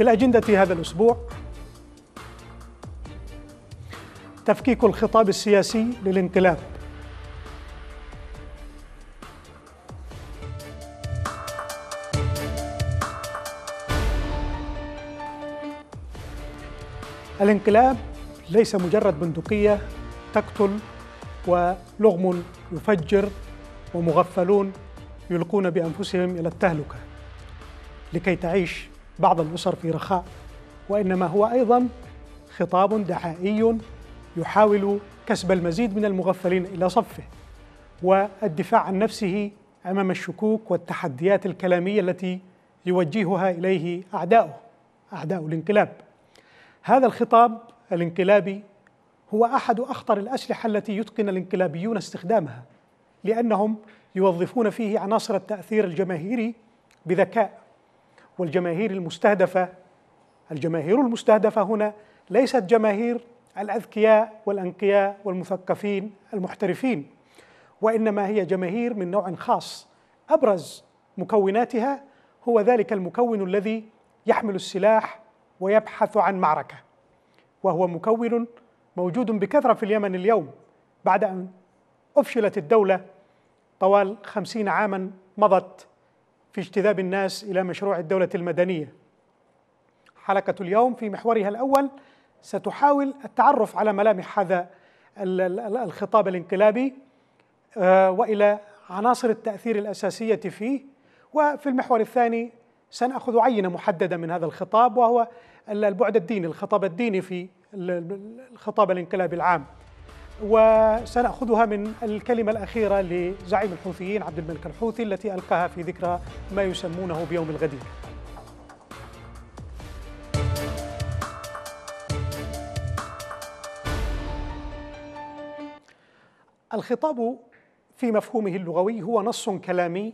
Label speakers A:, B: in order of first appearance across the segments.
A: في الأجندة هذا الأسبوع تفكيك الخطاب السياسي للانقلاب الانقلاب ليس مجرد بندقية تقتل ولغم يفجر ومغفلون يلقون بأنفسهم إلى التهلكة لكي تعيش بعض الأسر في رخاء وإنما هو أيضا خطاب دعائي يحاول كسب المزيد من المغفلين إلى صفه والدفاع عن نفسه أمام الشكوك والتحديات الكلامية التي يوجهها إليه أعداؤه أعداء الانقلاب هذا الخطاب الانقلابي هو أحد أخطر الأسلحة التي يتقن الانقلابيون استخدامها لأنهم يوظفون فيه عناصر التأثير الجماهيري بذكاء والجماهير المستهدفة الجماهير المستهدفة هنا ليست جماهير الأذكياء والأنقياء والمثقفين المحترفين وإنما هي جماهير من نوع خاص أبرز مكوناتها هو ذلك المكون الذي يحمل السلاح ويبحث عن معركة وهو مكون موجود بكثرة في اليمن اليوم بعد أن أفشلت الدولة طوال خمسين عاما مضت في اجتذاب الناس الى مشروع الدوله المدنيه حلقه اليوم في محورها الاول ستحاول التعرف على ملامح هذا الخطاب الانقلابي آه، والى عناصر التاثير الاساسيه فيه وفي المحور الثاني سناخذ عينه محدده من هذا الخطاب وهو البعد الديني الخطاب الديني في الخطاب الانقلابي العام وسنأخذها من الكلمة الأخيرة لزعيم الحوثيين عبد الملك الحوثي التي ألقاها في ذكرى ما يسمونه بيوم الغدير الخطاب في مفهومه اللغوي هو نص كلامي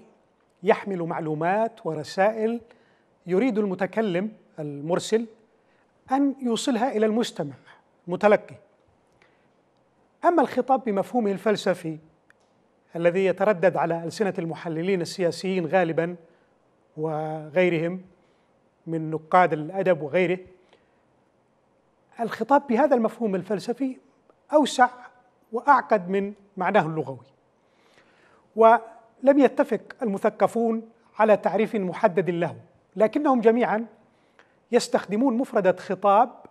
A: يحمل معلومات ورسائل يريد المتكلم المرسل أن يوصلها إلى المستمع المتلقي أما الخطاب بمفهومه الفلسفي الذي يتردد على ألسنة المحللين السياسيين غالبا وغيرهم من نقاد الأدب وغيره الخطاب بهذا المفهوم الفلسفي أوسع وأعقد من معناه اللغوي ولم يتفق المثقفون على تعريف محدد له لكنهم جميعا يستخدمون مفردة خطاب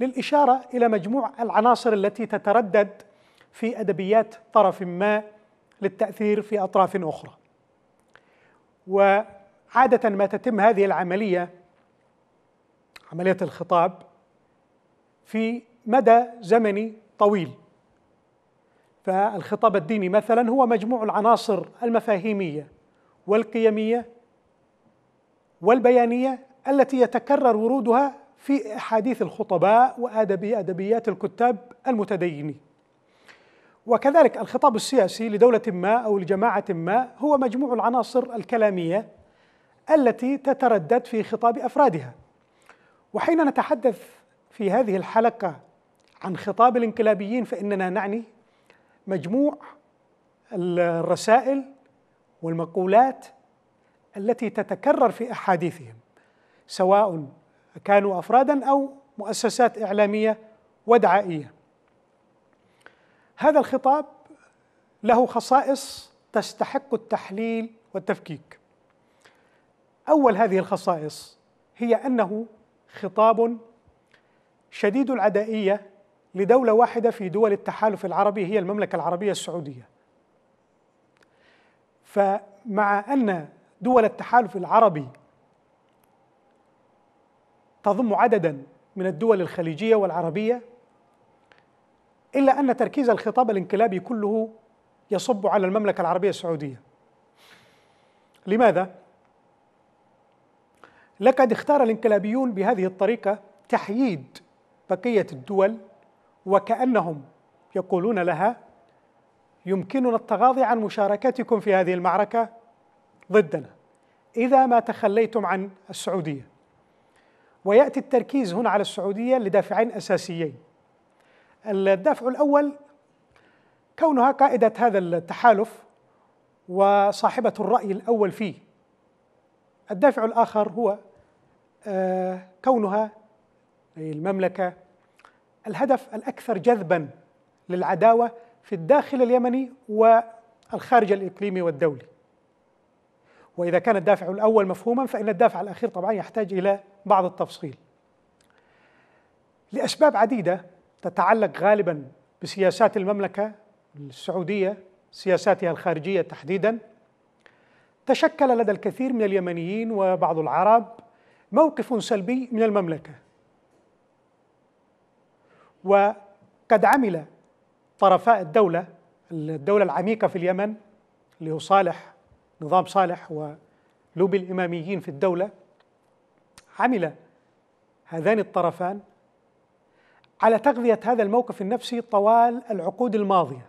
A: للإشارة إلى مجموع العناصر التي تتردد في أدبيات طرف ما للتأثير في أطراف أخرى وعادة ما تتم هذه العملية عملية الخطاب في مدى زمني طويل فالخطاب الديني مثلا هو مجموع العناصر المفاهيمية والقيمية والبيانية التي يتكرر ورودها في أحاديث الخطباء وأدبيات الكتاب المتدينين وكذلك الخطاب السياسي لدولة ما أو لجماعة ما هو مجموع العناصر الكلامية التي تتردد في خطاب أفرادها وحين نتحدث في هذه الحلقة عن خطاب الانقلابيين فإننا نعني مجموع الرسائل والمقولات التي تتكرر في أحاديثهم سواء كانوا افرادا او مؤسسات اعلاميه ودعائيه. هذا الخطاب له خصائص تستحق التحليل والتفكيك. اول هذه الخصائص هي انه خطاب شديد العدائيه لدوله واحده في دول التحالف العربي هي المملكه العربيه السعوديه. فمع ان دول التحالف العربي تضم عددا من الدول الخليجيه والعربيه الا ان تركيز الخطاب الانقلابي كله يصب على المملكه العربيه السعوديه لماذا لقد اختار الانقلابيون بهذه الطريقه تحييد بقيه الدول وكانهم يقولون لها يمكننا التغاضي عن مشاركتكم في هذه المعركه ضدنا اذا ما تخليتم عن السعوديه وياتي التركيز هنا على السعوديه لدافعين اساسيين. الدافع الاول كونها قائده هذا التحالف وصاحبه الراي الاول فيه. الدافع الاخر هو آه، كونها المملكه الهدف الاكثر جذبا للعداوه في الداخل اليمني والخارج الاقليمي والدولي. واذا كان الدافع الاول مفهوما فان الدافع الاخير طبعا يحتاج الى بعض التفصيل لأسباب عديدة تتعلق غالبا بسياسات المملكة السعودية سياساتها الخارجية تحديدا تشكل لدى الكثير من اليمنيين وبعض العرب موقف سلبي من المملكة وقد عمل طرفاء الدولة الدولة العميقة في اليمن اللي هو صالح نظام صالح ولوبي الإماميين في الدولة عمل هذان الطرفان على تغذية هذا الموقف النفسي طوال العقود الماضية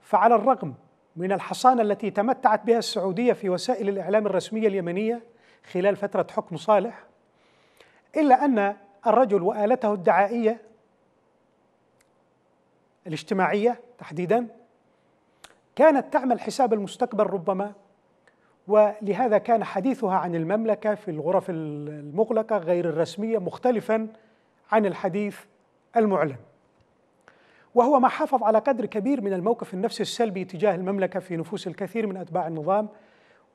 A: فعلى الرغم من الحصانة التي تمتعت بها السعودية في وسائل الإعلام الرسمية اليمنية خلال فترة حكم صالح إلا أن الرجل وآلته الدعائية الاجتماعية تحديدا كانت تعمل حساب المستقبل ربما ولهذا كان حديثها عن المملكه في الغرف المغلقه غير الرسميه مختلفا عن الحديث المعلن. وهو ما حافظ على قدر كبير من الموقف النفسي السلبي تجاه المملكه في نفوس الكثير من اتباع النظام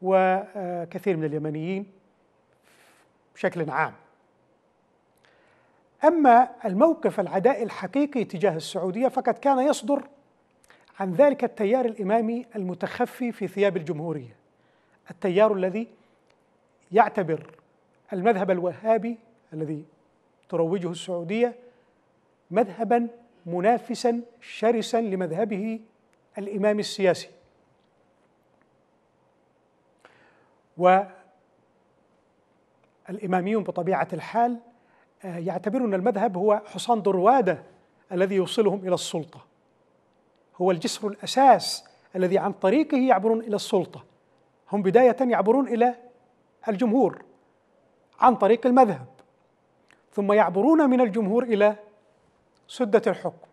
A: وكثير من اليمنيين بشكل عام. اما الموقف العدائي الحقيقي تجاه السعوديه فقد كان يصدر عن ذلك التيار الامامي المتخفي في ثياب الجمهوريه. التيار الذي يعتبر المذهب الوهابي الذي تروجه السعوديه مذهبا منافسا شرسا لمذهبه الامام السياسي والاماميون بطبيعه الحال آه، يعتبرون المذهب هو حصان درواده الذي يوصلهم الى السلطه هو الجسر الاساس الذي عن طريقه يعبرون الى السلطه هم بداية يعبرون إلى الجمهور عن طريق المذهب ثم يعبرون من الجمهور إلى سدة الحكم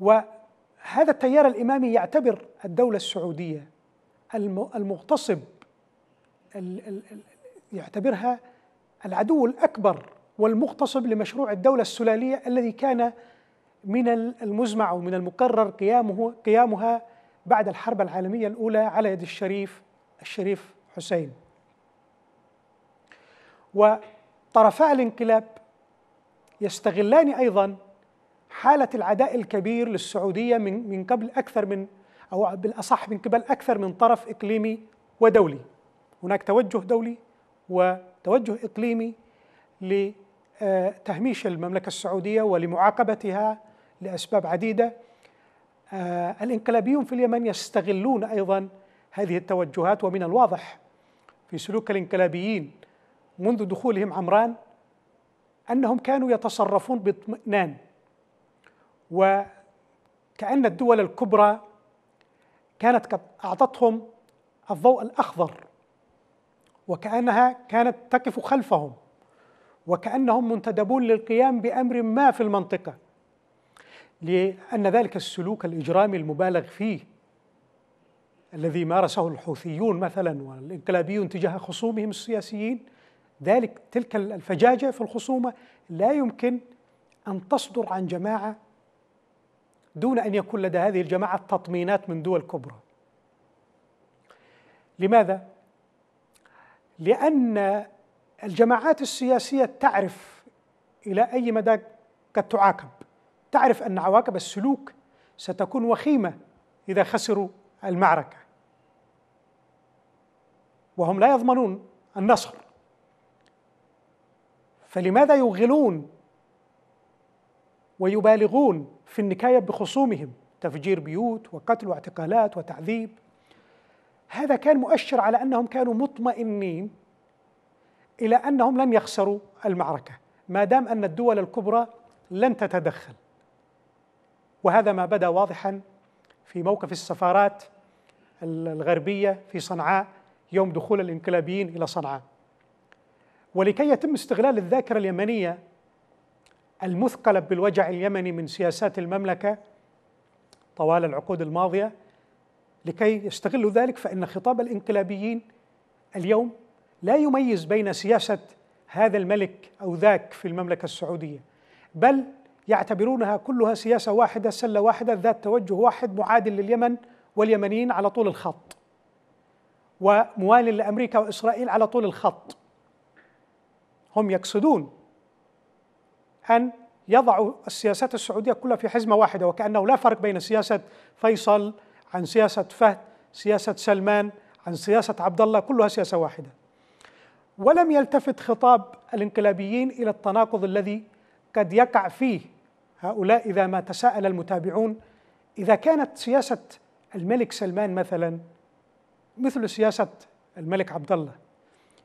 A: وهذا التيار الإمامي يعتبر الدولة السعودية المغتصب يعتبرها العدو الأكبر والمغتصب لمشروع الدولة السلالية الذي كان من المزمع ومن المقرر قيامه قيامها بعد الحرب العالمية الأولى على يد الشريف الشريف حسين وطرفا الانقلاب يستغلان ايضا حاله العداء الكبير للسعوديه من من قبل اكثر من او بالاصح من قبل اكثر من طرف اقليمي ودولي. هناك توجه دولي وتوجه اقليمي لتهميش المملكه السعوديه ولمعاقبتها لاسباب عديده. آه، الانقلابيون في اليمن يستغلون ايضا هذه التوجهات ومن الواضح في سلوك الانقلابيين منذ دخولهم عمران انهم كانوا يتصرفون باطمئنان وكأن الدول الكبرى كانت قد أعطتهم الضوء الأخضر وكأنها كانت تقف خلفهم وكأنهم منتدبون للقيام بأمر ما في المنطقة لأن ذلك السلوك الإجرامي المبالغ فيه الذي مارسه الحوثيون مثلا والانقلابيون تجاه خصومهم السياسيين ذلك تلك الفجاجة في الخصومة لا يمكن أن تصدر عن جماعة دون أن يكون لدى هذه الجماعة تطمينات من دول كبرى لماذا؟ لأن الجماعات السياسية تعرف إلى أي مدى قد تعاقب تعرف أن عواقب السلوك ستكون وخيمة إذا خسروا المعركة وهم لا يضمنون النصر فلماذا يوغلون ويبالغون في النكاية بخصومهم تفجير بيوت وقتل واعتقالات وتعذيب هذا كان مؤشر على أنهم كانوا مطمئنين إلى أنهم لن يخسروا المعركة ما دام أن الدول الكبرى لن تتدخل وهذا ما بدا واضحا في موقف السفارات الغربية في صنعاء يوم دخول الانقلابيين إلى صنعاء ولكي يتم استغلال الذاكرة اليمنية المثقلة بالوجع اليمني من سياسات المملكة طوال العقود الماضية لكي يستغلوا ذلك فإن خطاب الانقلابيين اليوم لا يميز بين سياسة هذا الملك أو ذاك في المملكة السعودية بل يعتبرونها كلها سياسة واحدة سلة واحدة ذات توجه واحد معادل لليمن واليمنيين على طول الخط وموال لأمريكا وإسرائيل على طول الخط هم يقصدون أن يضعوا السياسات السعودية كلها في حزمة واحدة وكأنه لا فرق بين سياسة فيصل عن سياسة فهد سياسة سلمان عن سياسة عبد الله كلها سياسة واحدة ولم يلتفت خطاب الانقلابيين إلى التناقض الذي قد يقع فيه هؤلاء إذا ما تساءل المتابعون إذا كانت سياسة الملك سلمان مثلا مثل سياسة الملك عبد الله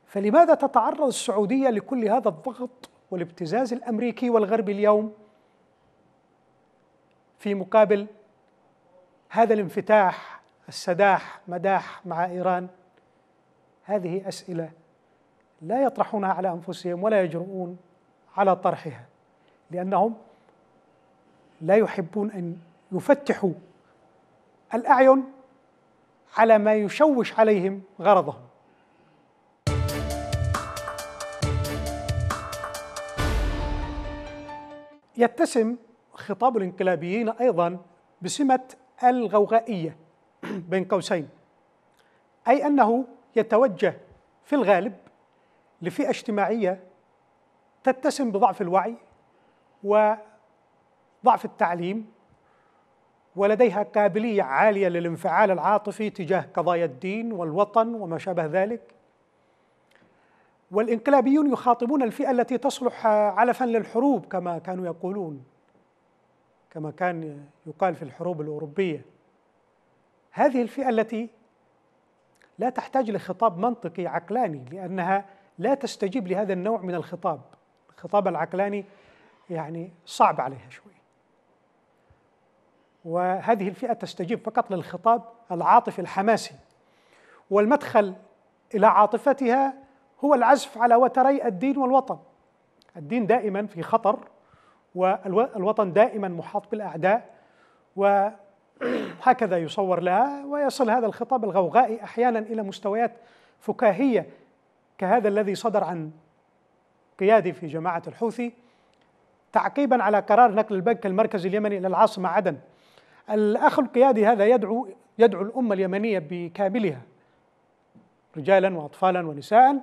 A: فلماذا تتعرض السعودية لكل هذا الضغط والابتزاز الأمريكي والغربي اليوم في مقابل هذا الانفتاح السداح مداح مع إيران هذه أسئلة لا يطرحونها على أنفسهم ولا يجرؤون على طرحها لأنهم لا يحبون ان يفتحوا الاعين على ما يشوش عليهم غرضهم يتسم خطاب الانقلابيين ايضا بسمه الغوغائيه بين قوسين اي انه يتوجه في الغالب لفئه اجتماعيه تتسم بضعف الوعي و ضعف التعليم ولديها قابلية عالية للانفعال العاطفي تجاه قضايا الدين والوطن وما شابه ذلك والانقلابيون يخاطبون الفئة التي تصلح علفا للحروب كما كانوا يقولون كما كان يقال في الحروب الأوروبية هذه الفئة التي لا تحتاج لخطاب منطقي عقلاني لأنها لا تستجيب لهذا النوع من الخطاب الخطاب العقلاني يعني صعب عليها شوي وهذه الفئة تستجيب فقط للخطاب العاطفي الحماسي والمدخل إلى عاطفتها هو العزف على وتري الدين والوطن الدين دائما في خطر والوطن دائما محاط بالأعداء وهكذا يصور لها ويصل هذا الخطاب الغوغائي أحيانا إلى مستويات فكاهية كهذا الذي صدر عن قيادي في جماعة الحوثي تعقيبا على قرار نقل البنك المركزي اليمني إلى العاصمة عدن الأخ القيادي هذا يدعو يدعو الأمة اليمنية بكاملها رجالا وأطفالا ونساء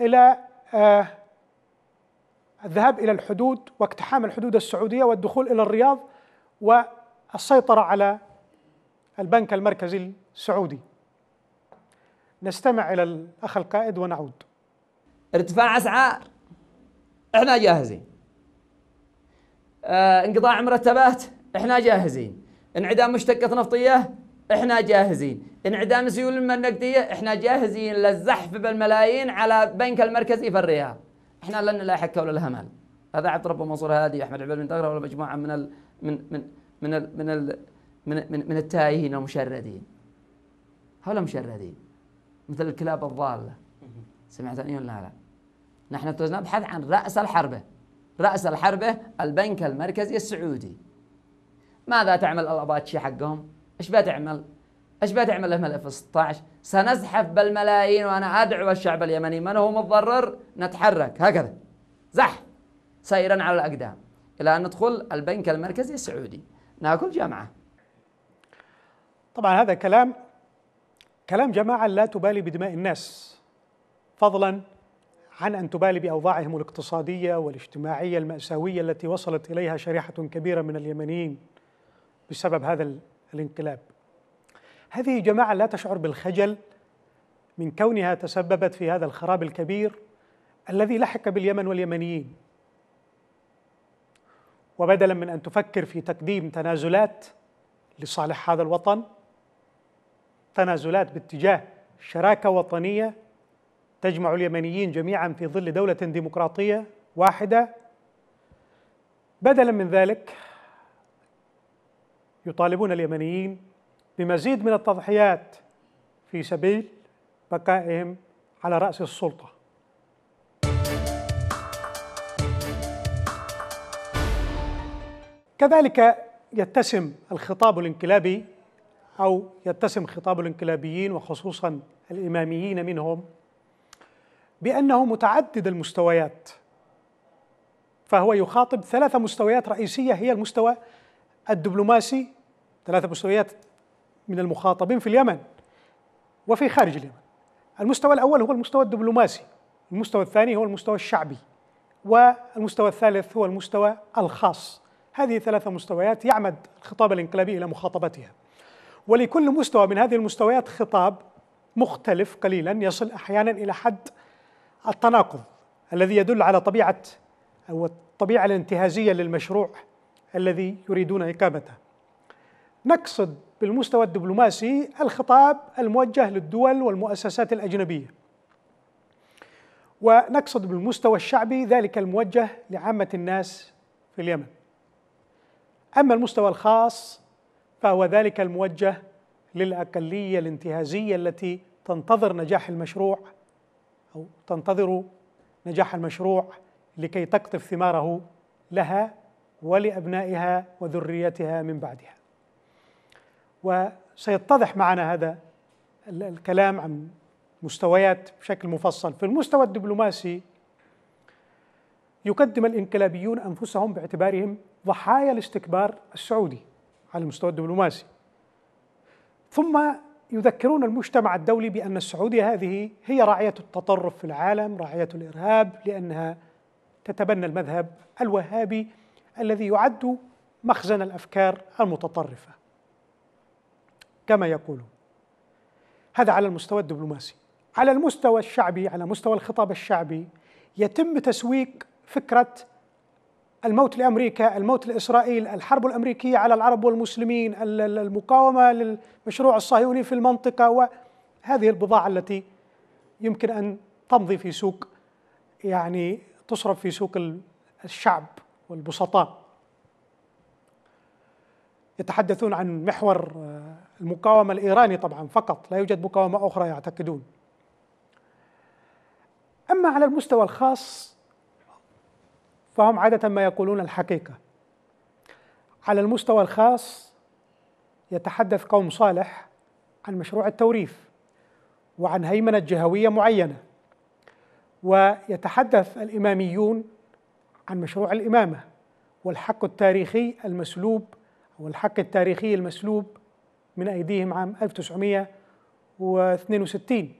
A: إلى آه، الذهاب إلى الحدود واقتحام الحدود السعودية والدخول إلى الرياض والسيطرة على البنك المركزي السعودي نستمع إلى الأخ القائد ونعود ارتفاع أسعار احنا جاهزين آه، انقطاع مرتبات احنا جاهزين
B: انعدام مشتقة نفطية احنا جاهزين انعدام سيول النقدية احنا جاهزين للزحف بالملايين على بنك المركزي في الرياض احنا لن لا حكه ولا الهمل هذا عبد رب منصور هادي احمد عبد بن ولا مجموعه من ال من من من ال من ال من, من, من التائهين المشردين هؤلاء مشردين مثل الكلاب الضاله سمعت أني لا لا؟ نحن نبحث عن راس الحربه راس الحربه البنك المركزي السعودي ماذا تعمل الاباتشي حقهم؟ ايش بتعمل؟ ايش بتعمل لهم الاف 16 سنزحف بالملايين وانا ادعو الشعب اليمني من هو متضرر نتحرك هكذا زحف
A: سيرا على الاقدام الى ان ندخل البنك المركزي السعودي ناكل جامعه طبعا هذا كلام كلام جماعه لا تبالي بدماء الناس فضلا عن ان تبالي باوضاعهم الاقتصاديه والاجتماعيه الماساويه التي وصلت اليها شريحه كبيره من اليمنيين بسبب هذا الانقلاب هذه جماعة لا تشعر بالخجل من كونها تسببت في هذا الخراب الكبير الذي لحق باليمن واليمنيين وبدلا من أن تفكر في تقديم تنازلات لصالح هذا الوطن تنازلات باتجاه شراكة وطنية تجمع اليمنيين جميعا في ظل دولة ديمقراطية واحدة بدلا من ذلك يطالبون اليمنيين بمزيد من التضحيات في سبيل بقائهم على رأس السلطة كذلك يتسم الخطاب الانقلابي أو يتسم خطاب الانقلابيين وخصوصا الإماميين منهم بأنه متعدد المستويات فهو يخاطب ثلاثة مستويات رئيسية هي المستوى الدبلوماسي ثلاثة مستويات من المخاطبين في اليمن وفي خارج اليمن المستوى الأول هو المستوى الدبلوماسي المستوى الثاني هو المستوى الشعبي والمستوى الثالث هو المستوى الخاص هذه ثلاثة مستويات يعمد الخطاب الانقلابي إلى مخاطبتها ولكل مستوى من هذه المستويات خطاب مختلف قليلا يصل أحيانا إلى حد التناقض الذي يدل على طبيعة أو الطبيعة الانتهازية للمشروع الذي يريدون إقامته نقصد بالمستوى الدبلوماسي الخطاب الموجه للدول والمؤسسات الأجنبية ونقصد بالمستوى الشعبي ذلك الموجه لعامة الناس في اليمن أما المستوى الخاص فهو ذلك الموجه للأقلية الانتهازية التي تنتظر نجاح المشروع أو تنتظر نجاح المشروع لكي تقطف ثماره لها ولابنائها وذريتها من بعدها. وسيتضح معنا هذا الكلام عن مستويات بشكل مفصل، في المستوى الدبلوماسي يقدم الانقلابيون انفسهم باعتبارهم ضحايا الاستكبار السعودي على المستوى الدبلوماسي. ثم يذكرون المجتمع الدولي بان السعوديه هذه هي راعيه التطرف في العالم، راعيه الارهاب لانها تتبنى المذهب الوهابي الذي يعد مخزن الافكار المتطرفه كما يقولون هذا على المستوى الدبلوماسي على المستوى الشعبي على مستوى الخطاب الشعبي يتم تسويق فكره الموت لامريكا، الموت لاسرائيل، الحرب الامريكيه على العرب والمسلمين، المقاومه للمشروع الصهيوني في المنطقه وهذه البضاعه التي يمكن ان تمضي في سوق يعني تصرف في سوق الشعب والبسطاء يتحدثون عن محور آه، المقاومة الإيراني طبعا فقط لا يوجد مقاومة أخرى يعتقدون أما على المستوى الخاص فهم عادة ما يقولون الحقيقة على المستوى الخاص يتحدث قوم صالح عن مشروع التوريث وعن هيمنة جهوية معينة ويتحدث الإماميون عن مشروع الإمامة والحق التاريخي المسلوب والحق التاريخي المسلوب من أيديهم عام 1962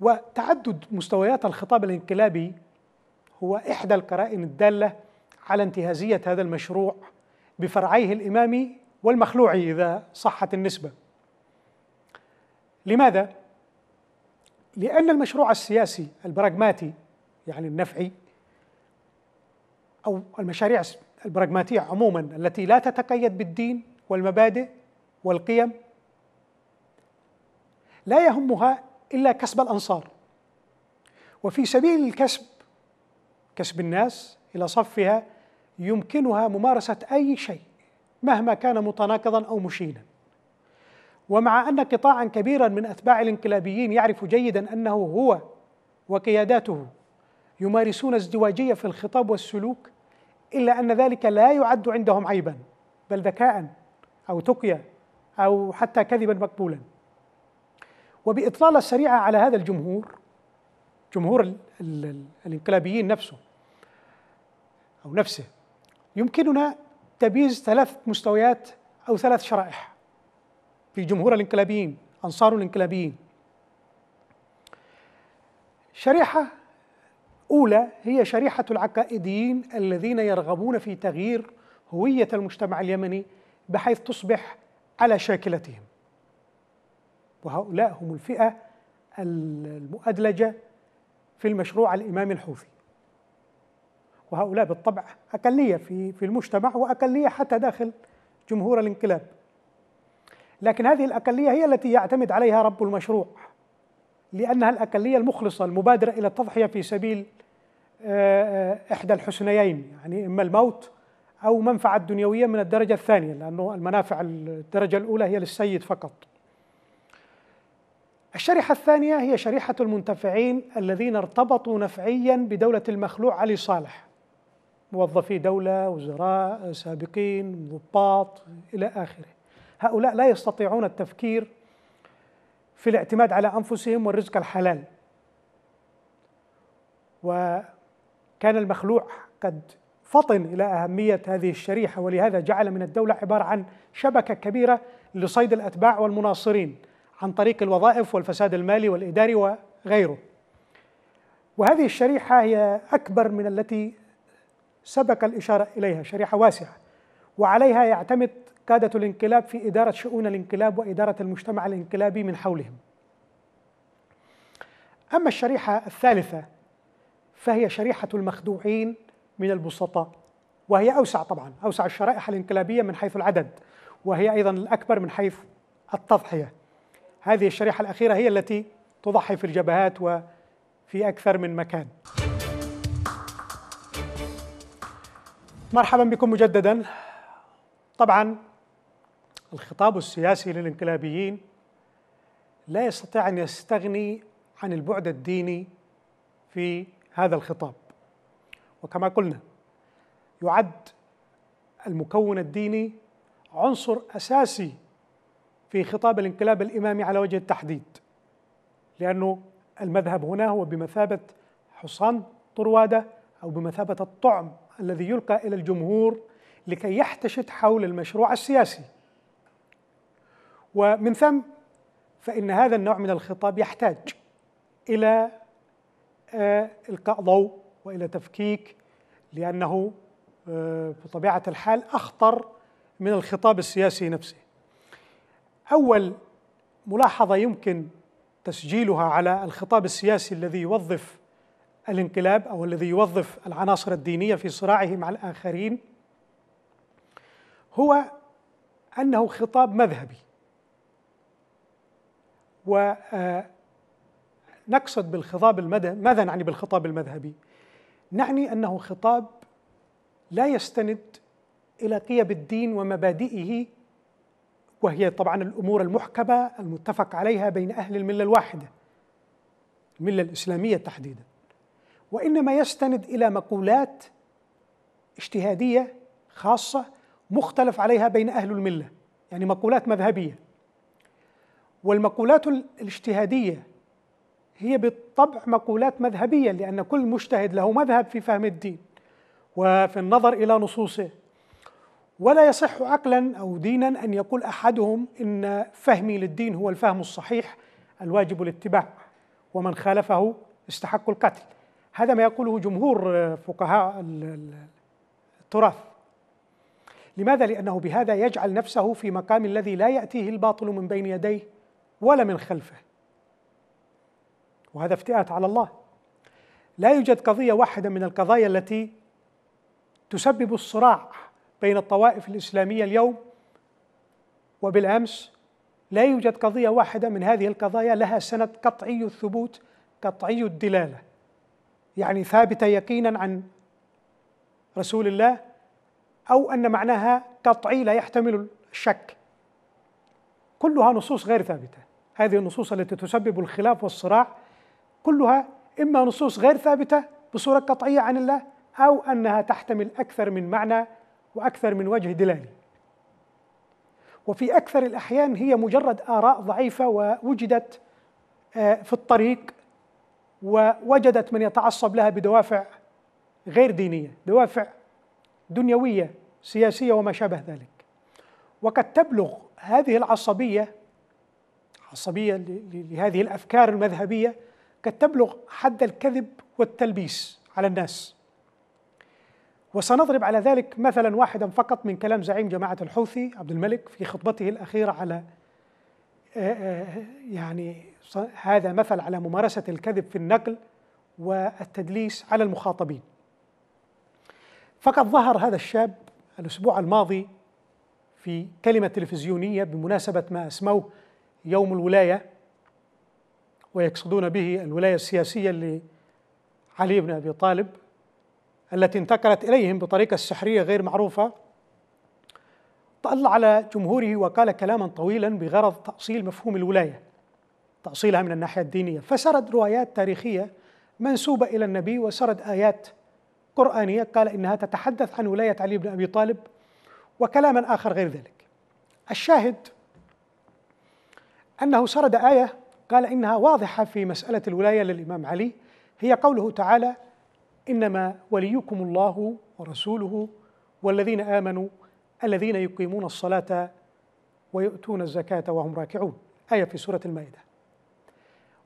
A: وتعدد مستويات الخطاب الانقلابي هو إحدى القرائن الدالة على انتهازية هذا المشروع بفرعيه الإمامي والمخلوعي إذا صحت النسبة لماذا؟ لأن المشروع السياسي البراغماتي يعني النفعي أو المشاريع البراغماتية عموما التي لا تتقيد بالدين والمبادئ والقيم لا يهمها إلا كسب الأنصار وفي سبيل الكسب كسب الناس إلى صفها يمكنها ممارسة أي شيء مهما كان متناقضا أو مشينا ومع أن قطاعا كبيرا من أتباع الانقلابيين يعرف جيدا أنه هو وقياداته يمارسون ازدواجيه في الخطاب والسلوك الا ان ذلك لا يعد عندهم عيبا بل ذكاء او تقيا او حتى كذبا مقبولا وباطلاله سريعه على هذا الجمهور جمهور الـ الـ الـ الانقلابيين نفسه او نفسه يمكننا تبييز ثلاث مستويات او ثلاث شرائح في جمهور الانقلابيين انصار الانقلابيين شريحه أولى هي شريحة العقائديين الذين يرغبون في تغيير هوية المجتمع اليمني بحيث تصبح على شاكلتهم وهؤلاء هم الفئة المؤدلجة في المشروع الإمامي الحوثي وهؤلاء بالطبع أقلية في في المجتمع وأقلية حتى داخل جمهور الانقلاب لكن هذه الأقلية هي التي يعتمد عليها رب المشروع لأنها الأقلية المخلصة المبادرة إلى التضحية في سبيل آه، آه، إحدى الحسنيين يعني إما الموت أو منفعة دنيوية من الدرجة الثانية لأنه المنافع الدرجة الأولى هي للسيد فقط الشريحة الثانية هي شريحة المنتفعين الذين ارتبطوا نفعيا بدولة المخلوع علي صالح موظفي دولة وزراء سابقين ضباط إلى آخره هؤلاء لا يستطيعون التفكير في الاعتماد على أنفسهم والرزق الحلال و كان المخلوع قد فطن إلى أهمية هذه الشريحة ولهذا جعل من الدولة عبارة عن شبكة كبيرة لصيد الأتباع والمناصرين عن طريق الوظائف والفساد المالي والإداري وغيره وهذه الشريحة هي أكبر من التي سبق الإشارة إليها شريحة واسعة وعليها يعتمد قادة الانقلاب في إدارة شؤون الانقلاب وإدارة المجتمع الانقلابي من حولهم أما الشريحة الثالثة فهي شريحة المخدوعين من البسطاء وهي أوسع طبعا أوسع الشرائح الانقلابية من حيث العدد وهي أيضا الأكبر من حيث التضحية هذه الشريحة الأخيرة هي التي تضحي في الجبهات وفي أكثر من مكان مرحبا بكم مجددا طبعا الخطاب السياسي للانقلابيين لا يستطيع أن يستغني عن البعد الديني في هذا الخطاب وكما قلنا يعد المكون الديني عنصر اساسي في خطاب الانقلاب الامامي على وجه التحديد لانه المذهب هنا هو بمثابه حصان طرواده او بمثابه الطعم الذي يلقى الى الجمهور لكي يحتشد حول المشروع السياسي ومن ثم فان هذا النوع من الخطاب يحتاج الى آه، إلقاء ضوء وإلى تفكيك لأنه آه، بطبيعة الحال أخطر من الخطاب السياسي نفسه أول ملاحظة يمكن تسجيلها على الخطاب السياسي الذي يوظف الانقلاب أو الذي يوظف العناصر الدينية في صراعه مع الآخرين هو أنه خطاب مذهبي و آه، نقصد بالخطاب المذهبي ماذا نعني بالخطاب المذهبي؟ نعني أنه خطاب لا يستند إلى قيم الدين ومبادئه وهي طبعا الأمور المحكمة المتفق عليها بين أهل الملة الواحدة الملة الإسلامية تحديدا وإنما يستند إلى مقولات اجتهادية خاصة مختلف عليها بين أهل الملة يعني مقولات مذهبية والمقولات الاجتهادية هي بالطبع مقولات مذهبية لأن كل مجتهد له مذهب في فهم الدين وفي النظر إلى نصوصه ولا يصح عقلا أو دينا أن يقول أحدهم إن فهمي للدين هو الفهم الصحيح الواجب الاتباع ومن خالفه استحق القتل هذا ما يقوله جمهور فقهاء التراث لماذا؟ لأنه بهذا يجعل نفسه في مقام الذي لا يأتيه الباطل من بين يديه ولا من خلفه وهذا افتئات على الله لا يوجد قضية واحدة من القضايا التي تسبب الصراع بين الطوائف الإسلامية اليوم وبالأمس لا يوجد قضية واحدة من هذه القضايا لها سند قطعي الثبوت قطعي الدلالة يعني ثابتة يقينا عن رسول الله أو أن معناها قطعي لا يحتمل الشك كلها نصوص غير ثابتة هذه النصوص التي تسبب الخلاف والصراع كلها إما نصوص غير ثابتة بصورة قطعية عن الله أو أنها تحتمل أكثر من معنى وأكثر من وجه دلالي وفي أكثر الأحيان هي مجرد آراء ضعيفة ووجدت آه، في الطريق ووجدت من يتعصب لها بدوافع غير دينية دوافع دنيوية سياسية وما شابه ذلك وقد تبلغ هذه العصبية عصبية لهذه الأفكار المذهبية قد تبلغ حد الكذب والتلبيس على الناس وسنضرب على ذلك مثلا واحدا فقط من كلام زعيم جماعة الحوثي عبد الملك في خطبته الأخيرة على آه، آه، يعني هذا مثل على ممارسة الكذب في النقل والتدليس على المخاطبين فقد ظهر هذا الشاب الأسبوع الماضي في كلمة تلفزيونية بمناسبة ما أسموه يوم الولاية ويقصدون به الولاية السياسية لعلي بن أبي طالب التي انتقلت إليهم بطريقة سحرية غير معروفة طل على جمهوره وقال كلاما طويلا بغرض تأصيل مفهوم الولاية تأصيلها من الناحية الدينية فسرد روايات تاريخية منسوبة إلى النبي وسرد آيات قرآنية قال إنها تتحدث عن ولاية علي بن أبي طالب وكلاما آخر غير ذلك الشاهد أنه سرد آية قال إنها واضحة في مسألة الولاية للإمام علي هي قوله تعالى إنما وليكم الله ورسوله والذين آمنوا الذين يقيمون الصلاة ويؤتون الزكاة وهم راكعون آية في سورة المائدة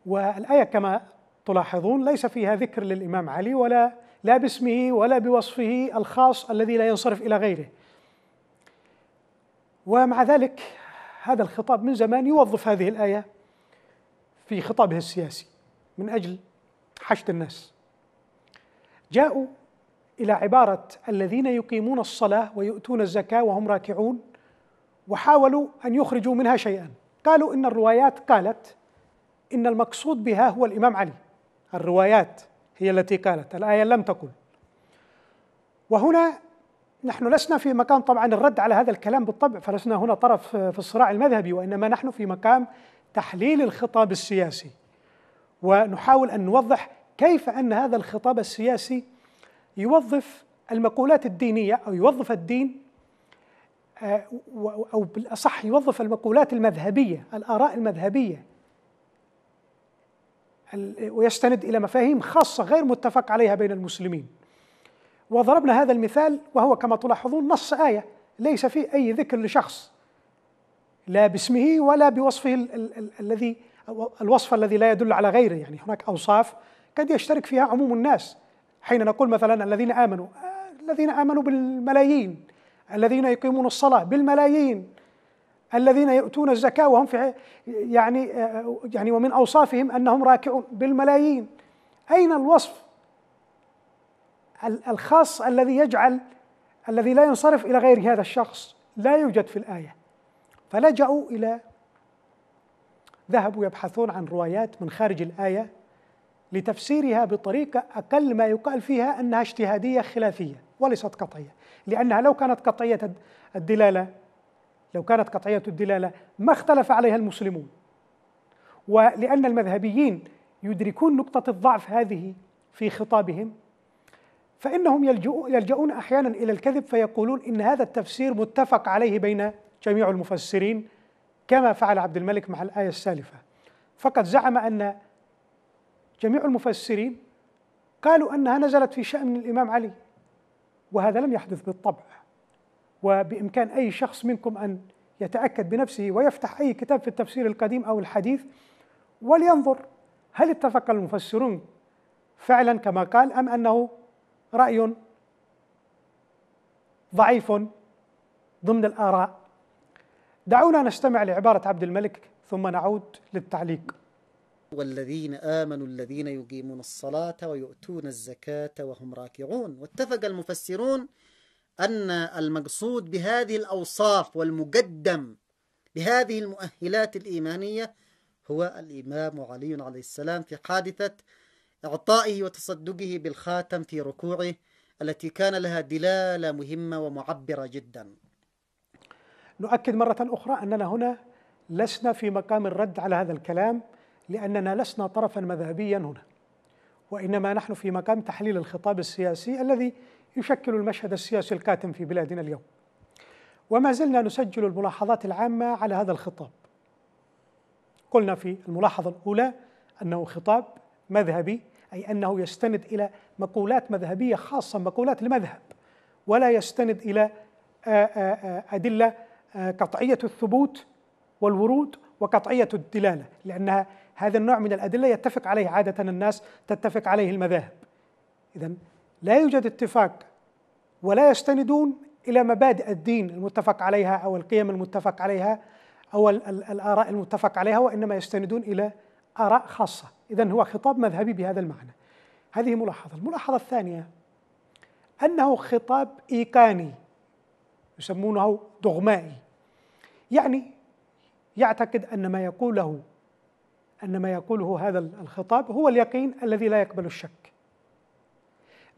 A: والآية كما تلاحظون ليس فيها ذكر للإمام علي ولا لا باسمه ولا بوصفه الخاص الذي لا ينصرف إلى غيره ومع ذلك هذا الخطاب من زمان يوظف هذه الآية في خطابه السياسي من اجل حشد الناس جاءوا الى عباره الذين يقيمون الصلاه ويؤتون الزكاه وهم راكعون وحاولوا ان يخرجوا منها شيئا قالوا ان الروايات قالت ان المقصود بها هو الامام علي الروايات هي التي قالت الايه لم تقل وهنا نحن لسنا في مقام طبعا الرد على هذا الكلام بالطبع فلسنا هنا طرف في الصراع المذهبي وانما نحن في مقام تحليل الخطاب السياسي ونحاول ان نوضح كيف ان هذا الخطاب السياسي يوظف المقولات الدينيه او يوظف الدين آه، او بالاصح يوظف المقولات المذهبيه الاراء المذهبيه ويستند الى مفاهيم خاصه غير متفق عليها بين المسلمين وضربنا هذا المثال وهو كما تلاحظون نص ايه ليس فيه اي ذكر لشخص لا باسمه ولا بوصفه ال ال ال الذي الوصف الذي لا يدل على غيره يعني هناك أوصاف قد يشترك فيها عموم الناس حين نقول مثلا الذين آمنوا الذين آمنوا بالملايين الذين يقيمون الصلاة بالملايين الذين يؤتون الزكاة وهم في يعني يعني ومن أوصافهم أنهم راكعون بالملايين أين الوصف الخاص الذي يجعل الذي لا ينصرف إلى غير هذا الشخص لا يوجد في الآية فلجأوا إلى ذهبوا يبحثون عن روايات من خارج الآية لتفسيرها بطريقة أقل ما يقال فيها أنها اجتهادية خلافية وليست قطعية لأنها لو كانت قطعية الدلالة لو كانت قطعية الدلالة ما اختلف عليها المسلمون ولأن المذهبيين يدركون نقطة الضعف هذه في خطابهم فإنهم يلجؤون أحيانا إلى الكذب فيقولون إن هذا التفسير متفق عليه بين جميع المفسرين كما فعل عبد الملك مع الآية السالفة فقد زعم أن جميع المفسرين قالوا أنها نزلت في شأن الإمام علي وهذا لم يحدث بالطبع وبإمكان أي شخص منكم أن يتأكد بنفسه ويفتح أي كتاب في التفسير القديم أو الحديث ولينظر هل اتفق المفسرون فعلا كما قال أم أنه رأي ضعيف ضمن الآراء دعونا نستمع لعبارة عبد الملك ثم نعود للتعليق
B: والذين آمنوا الذين يقيمون الصلاة ويؤتون الزكاة وهم راكعون واتفق المفسرون أن المقصود بهذه الأوصاف والمقدم بهذه المؤهلات الإيمانية هو الإمام علي عليه السلام في حادثة إعطائه وتصدقه بالخاتم في ركوعه التي كان لها دلالة مهمة ومعبرة جدا
A: نؤكد مرة أخرى أننا هنا لسنا في مقام الرد على هذا الكلام لأننا لسنا طرفا مذهبيا هنا وإنما نحن في مقام تحليل الخطاب السياسي الذي يشكل المشهد السياسي الكاتم في بلادنا اليوم وما زلنا نسجل الملاحظات العامة على هذا الخطاب قلنا في الملاحظة الأولى أنه خطاب مذهبي أي أنه يستند إلى مقولات مذهبية خاصة مقولات المذهب ولا يستند إلى أدلة قطعيه الثبوت والورود وقطعيه الدلاله لانها هذا النوع من الادله يتفق عليه عاده الناس تتفق عليه المذاهب اذا لا يوجد اتفاق ولا يستندون الى مبادئ الدين المتفق عليها او القيم المتفق عليها او الاراء المتفق عليها وانما يستندون الى اراء خاصه اذا هو خطاب مذهبي بهذا المعنى هذه ملاحظه الملاحظه الثانيه انه خطاب ايقاني يسمونه دغمائي يعني يعتقد ان ما يقوله ان ما يقوله هذا الخطاب هو اليقين الذي لا يقبل الشك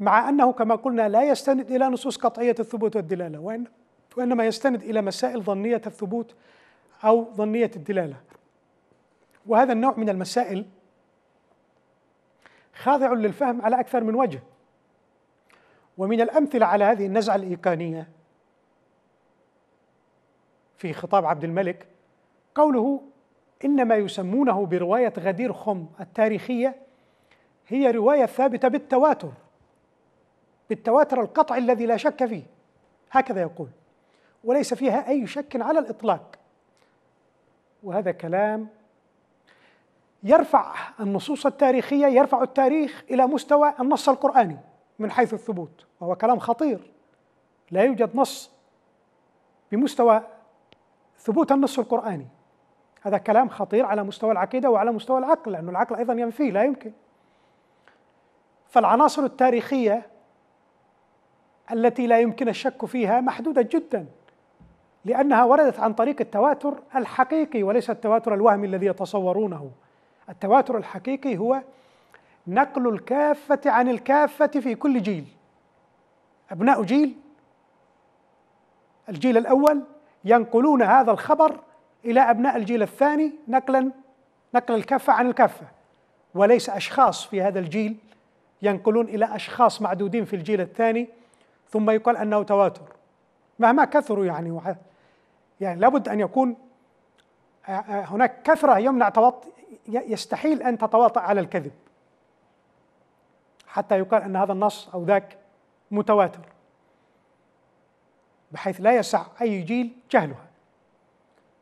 A: مع انه كما قلنا لا يستند الى نصوص قطعيه الثبوت والدلاله وان وانما يستند الى مسائل ظنيه الثبوت او ظنيه الدلاله وهذا النوع من المسائل خاضع للفهم على اكثر من وجه ومن الامثله على هذه النزعه الايقانيه في خطاب عبد الملك قوله إن ما يسمونه برواية غدير خم التاريخية هي رواية ثابتة بالتواتر بالتواتر القطعي الذي لا شك فيه هكذا يقول وليس فيها أي شك على الإطلاق وهذا كلام يرفع النصوص التاريخية يرفع التاريخ إلى مستوى النص القرآني من حيث الثبوت وهو كلام خطير لا يوجد نص بمستوى ثبوت النص القرآني هذا كلام خطير على مستوى العقيدة وعلى مستوى العقل لأن العقل أيضا ينفيه لا يمكن فالعناصر التاريخية التي لا يمكن الشك فيها محدودة جدا لأنها وردت عن طريق التواتر الحقيقي وليس التواتر الوهمي الذي يتصورونه التواتر الحقيقي هو نقل الكافة عن الكافة في كل جيل أبناء جيل الجيل الأول ينقلون هذا الخبر إلى أبناء الجيل الثاني نقلا نقل الكفة عن الكفة وليس أشخاص في هذا الجيل ينقلون إلى أشخاص معدودين في الجيل الثاني ثم يقال أنه تواتر مهما كثروا يعني يعني لابد أن يكون هناك كثرة يمنع توط... يستحيل أن تتواطأ على الكذب حتى يقال أن هذا النص أو ذاك متواتر بحيث لا يسع اي جيل جهلها.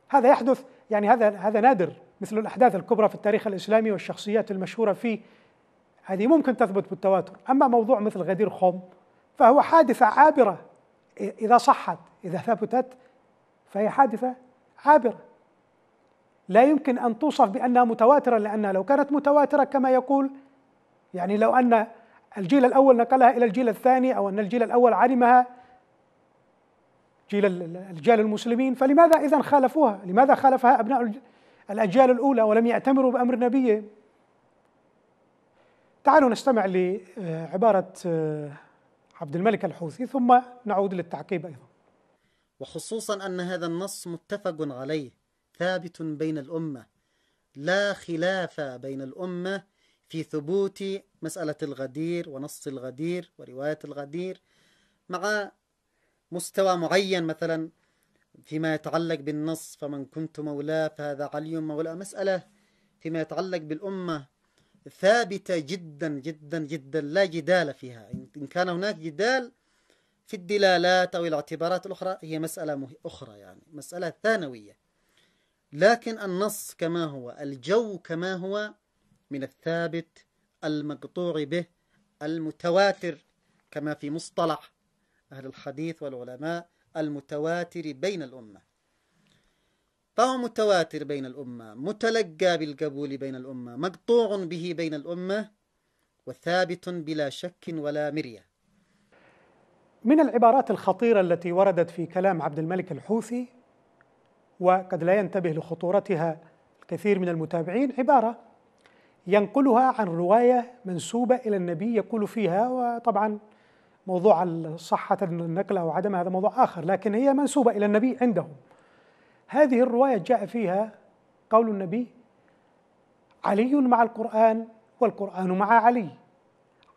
A: هذا يحدث يعني هذا هذا نادر مثل الاحداث الكبرى في التاريخ الاسلامي والشخصيات المشهوره فيه هذه ممكن تثبت بالتواتر، اما موضوع مثل غدير خوم فهو حادثه عابره اذا صحت، اذا ثبتت فهي حادثه عابره. لا يمكن ان توصف بانها متواتره لانها لو كانت متواتره كما يقول يعني لو ان الجيل الاول نقلها الى الجيل الثاني او ان الجيل الاول علمها جيل الجيل المسلمين فلماذا إذا خالفوها لماذا خالفها أبناء الأجيال الأولى ولم يأتمروا بأمر نبيه تعالوا نستمع لعبارة آه، عبد الملك الحوثي ثم نعود للتعقيب أيضا
B: وخصوصا أن هذا النص متفق عليه ثابت بين الأمة لا خلاف بين الأمة في ثبوت مسألة الغدير ونص الغدير ورواية الغدير مع مستوى معين مثلا فيما يتعلق بالنص فمن كنت مولاه فهذا علي مولاه مسألة فيما يتعلق بالأمة ثابتة جدا جدا جدا لا جدال فيها إن كان هناك جدال في الدلالات أو الاعتبارات الأخرى هي مسألة أخرى يعني مسألة ثانوية لكن النص كما هو الجو كما هو من الثابت المقطوع به المتواتر كما في مصطلح أهل الحديث والعلماء المتواتر بين الأمة فهو متواتر بين الأمة متلقى بالقبول بين الأمة مقطوع به بين الأمة وثابت بلا شك ولا مرية
A: من العبارات الخطيرة التي وردت في كلام عبد الملك الحوثي وقد لا ينتبه لخطورتها الكثير من المتابعين عبارة ينقلها عن رواية منسوبة إلى النبي يقول فيها وطبعا موضوع صحة النقل أو عدم هذا موضوع آخر لكن هي منسوبة إلى النبي عندهم هذه الرواية جاء فيها قول النبي علي مع القرآن والقرآن مع علي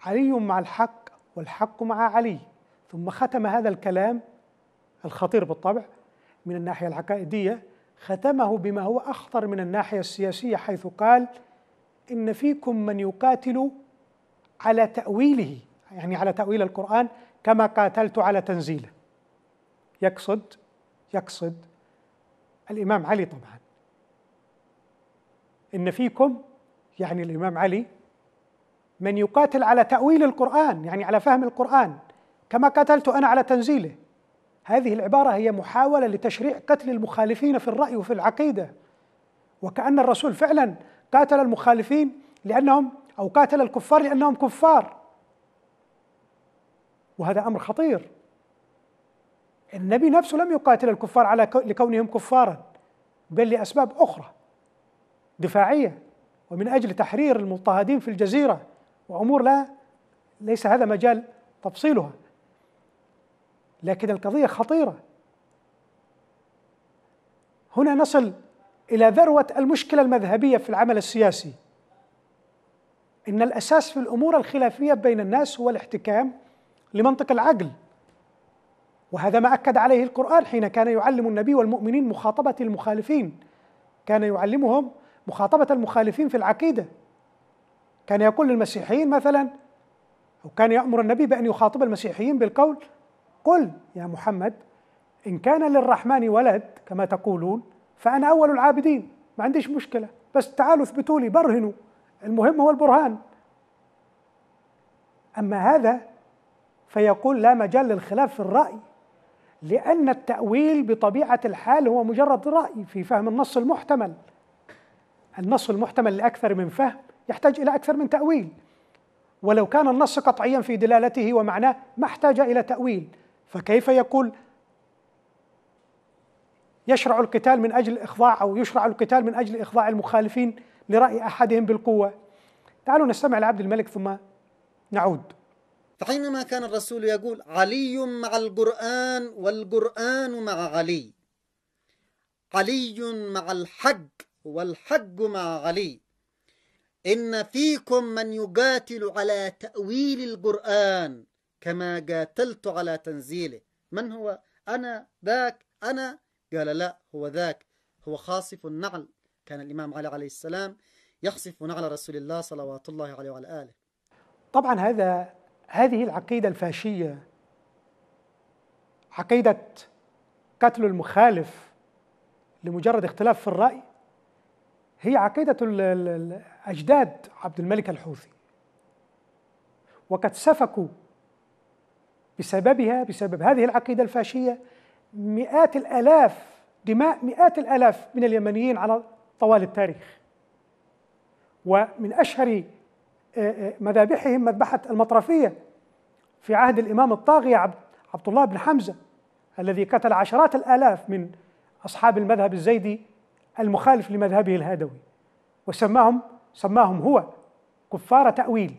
A: علي مع الحق والحق مع علي ثم ختم هذا الكلام الخطير بالطبع من الناحية العقائدية ختمه بما هو أخطر من الناحية السياسية حيث قال إن فيكم من يقاتل على تأويله يعني على تأويل القرآن كما قاتلت على تنزيله يقصد يقصد الإمام علي طبعا إن فيكم يعني الإمام علي من يقاتل على تأويل القرآن يعني على فهم القرآن كما قاتلت أنا على تنزيله هذه العبارة هي محاولة لتشريع قتل المخالفين في الرأي وفي العقيدة وكأن الرسول فعلا قاتل المخالفين لأنهم أو قاتل الكفار لأنهم كفار وهذا امر خطير النبي نفسه لم يقاتل الكفار على لكونهم كفارا بل لاسباب اخرى دفاعيه ومن اجل تحرير المضطهدين في الجزيره وامور لا ليس هذا مجال تفصيلها لكن القضيه خطيره هنا نصل الى ذروه المشكله المذهبيه في العمل السياسي ان الاساس في الامور الخلافيه بين الناس هو الاحتكام لمنطق العقل وهذا ما اكد عليه القران حين كان يعلم النبي والمؤمنين مخاطبه المخالفين كان يعلمهم مخاطبه المخالفين في العقيده كان يقول للمسيحيين مثلا او كان يامر النبي بان يخاطب المسيحيين بالقول قل يا محمد ان كان للرحمن ولد كما تقولون فانا اول العابدين ما عنديش مشكله بس تعالوا اثبتوا لي برهنوا المهم هو البرهان اما هذا فيقول لا مجال للخلاف في الرأي لأن التأويل بطبيعة الحال هو مجرد رأي في فهم النص المحتمل النص المحتمل لأكثر من فهم يحتاج إلى أكثر من تأويل ولو كان النص قطعيا في دلالته ومعناه ما احتاج إلى تأويل فكيف يقول يشرع القتال من أجل إخضاع أو يشرع القتال من أجل إخضاع المخالفين لرأي أحدهم بالقوة تعالوا نستمع لعبد الملك ثم نعود فحينما
B: كان الرسول يقول علي مع القرآن والقرآن مع علي علي مع الحق والحق مع علي إن فيكم من يقاتل على تأويل القرآن كما قاتلت على تنزيله من هو أنا ذاك أنا قال لا هو ذاك هو خاصف النعل كان الإمام علي عليه السلام يخصف نعل رسول الله صلوات الله عليه وعلى آله
A: طبعا هذا هذه العقيده الفاشيه عقيده قتل المخالف لمجرد اختلاف في الراي هي عقيده اجداد عبد الملك الحوثي وقد سفكوا بسببها بسبب هذه العقيده الفاشيه مئات الالاف دماء مئات الالاف من اليمنيين على طوال التاريخ ومن اشهر مذابحهم مذبحة المطرفية في عهد الإمام الطاغية عبد الله بن حمزة الذي قتل عشرات الآلاف من أصحاب المذهب الزيدي المخالف لمذهبه الهادوي وسماهم سماهم هو كفار تأويل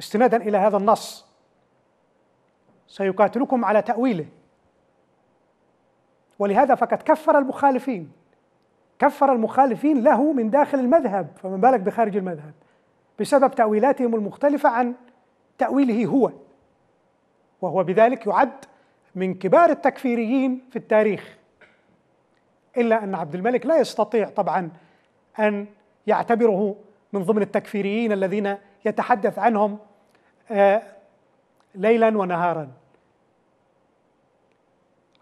A: استنادا إلى هذا النص سيقاتلكم على تأويله ولهذا فقد كفر المخالفين كفر المخالفين له من داخل المذهب فما بالك بخارج المذهب بسبب تأويلاتهم المختلفة عن تأويله هو وهو بذلك يعد من كبار التكفيريين في التاريخ إلا أن عبد الملك لا يستطيع طبعا أن يعتبره من ضمن التكفيريين الذين يتحدث عنهم آه، ليلا ونهارا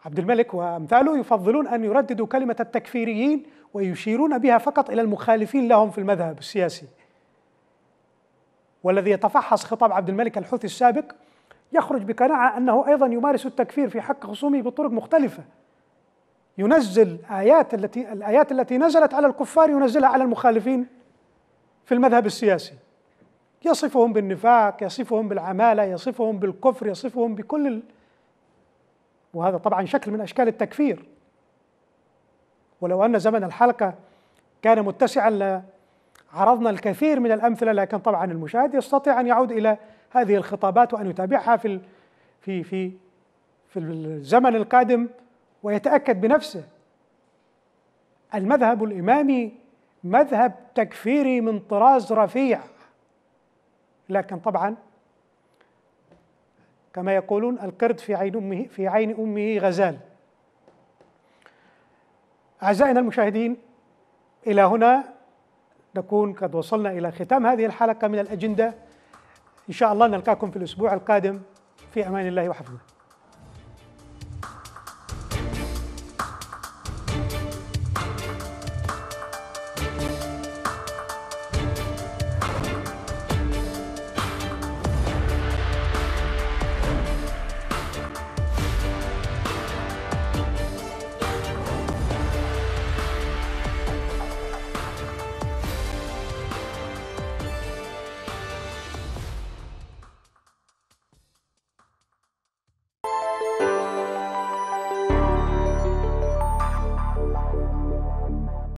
A: عبد الملك وامثاله يفضلون ان يرددوا كلمه التكفيريين ويشيرون بها فقط الى المخالفين لهم في المذهب السياسي. والذي يتفحص خطاب عبد الملك الحوثي السابق يخرج بقناعه انه ايضا يمارس التكفير في حق خصومه بطرق مختلفه. ينزل آيات التي الآيات التي نزلت على الكفار ينزلها على المخالفين في المذهب السياسي يصفهم بالنفاق يصفهم بالعمالة يصفهم بالكفر يصفهم بكل ال... وهذا طبعا شكل من أشكال التكفير ولو أن زمن الحلقة كان متسعا لعرضنا الكثير من الأمثلة لكن طبعا المشاهد يستطيع أن يعود إلى هذه الخطابات وأن يتابعها في في في في الزمن القادم ويتأكد بنفسه المذهب الإمامي مذهب تكفيري من طراز رفيع لكن طبعا كما يقولون القرد في عين امه في عين امه غزال أعزائنا المشاهدين إلى هنا نكون قد وصلنا إلى ختام هذه الحلقة من الأجندة إن شاء الله نلقاكم في الأسبوع القادم في أمان الله وحفظه